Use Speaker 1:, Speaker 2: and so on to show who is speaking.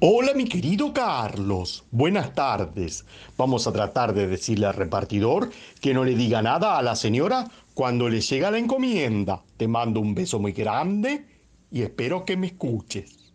Speaker 1: Hola mi querido Carlos, buenas tardes. Vamos a tratar de decirle al repartidor que no le diga nada a la señora cuando le llega la encomienda. Te mando un beso muy grande y espero que me escuches.